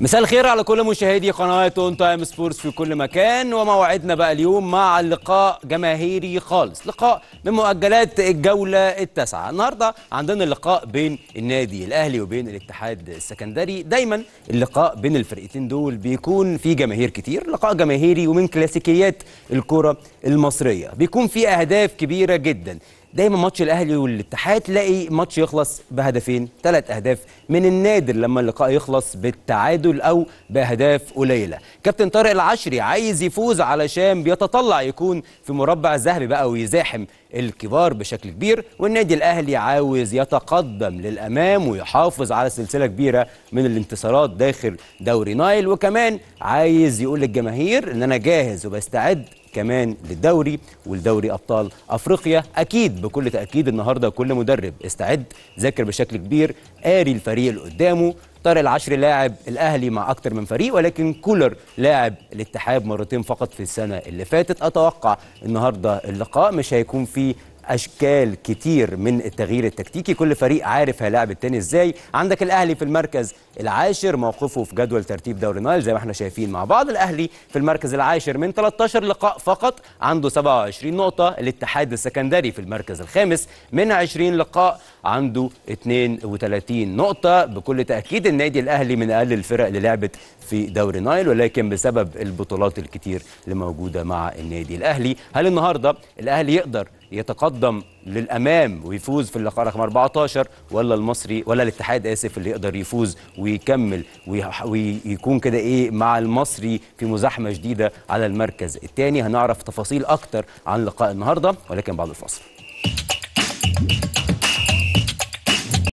مساء الخير على كل مشاهدي قناة اون تايم سبورتس في كل مكان وموعدنا بقى اليوم مع لقاء جماهيري خالص لقاء من مؤجلات الجولة التاسعة النهاردة عندنا اللقاء بين النادي الأهلي وبين الاتحاد السكندري دايما اللقاء بين الفرقتين دول بيكون فيه جماهير كتير لقاء جماهيري ومن كلاسيكيات الكرة المصرية بيكون فيه أهداف كبيرة جدا دايما ماتش الاهلي والاتحاد تلاقي ماتش يخلص بهدفين ثلاث اهداف من النادر لما اللقاء يخلص بالتعادل او باهداف قليله كابتن طارق العشري عايز يفوز علشان بيتطلع يكون في مربع الذهبي بقى ويزاحم الكبار بشكل كبير والنادي الاهلي عاوز يتقدم للامام ويحافظ على سلسله كبيره من الانتصارات داخل دوري نايل وكمان عايز يقول للجماهير ان انا جاهز وبستعد كمان للدوري ولدوري ابطال افريقيا اكيد بكل تاكيد النهارده كل مدرب استعد ذاكر بشكل كبير قاري الفريق اللي قدامه طارق العشر لاعب الاهلي مع اكتر من فريق ولكن كولر لاعب الاتحاد مرتين فقط في السنه اللي فاتت اتوقع النهارده اللقاء مش هيكون فيه اشكال كتير من التغيير التكتيكي كل فريق عارف هيلاعب التاني ازاي عندك الاهلي في المركز العاشر موقفه في جدول ترتيب دوري نايل زي ما احنا شايفين مع بعض الاهلي في المركز العاشر من 13 لقاء فقط عنده 27 نقطه الاتحاد السكندري في المركز الخامس من 20 لقاء عنده 32 نقطه بكل تاكيد النادي الاهلي من اقل الفرق اللي لعبت في دوري نايل ولكن بسبب البطولات الكتير اللي موجوده مع النادي الاهلي هل النهارده الاهلي يقدر يتقدم للامام ويفوز في اللقاء رقم 14 ولا المصري ولا الاتحاد اسف اللي يقدر يفوز ويكمل ويكون كده ايه مع المصري في مزاحمه جديده على المركز الثاني هنعرف تفاصيل اكتر عن لقاء النهارده ولكن بعد الفاصل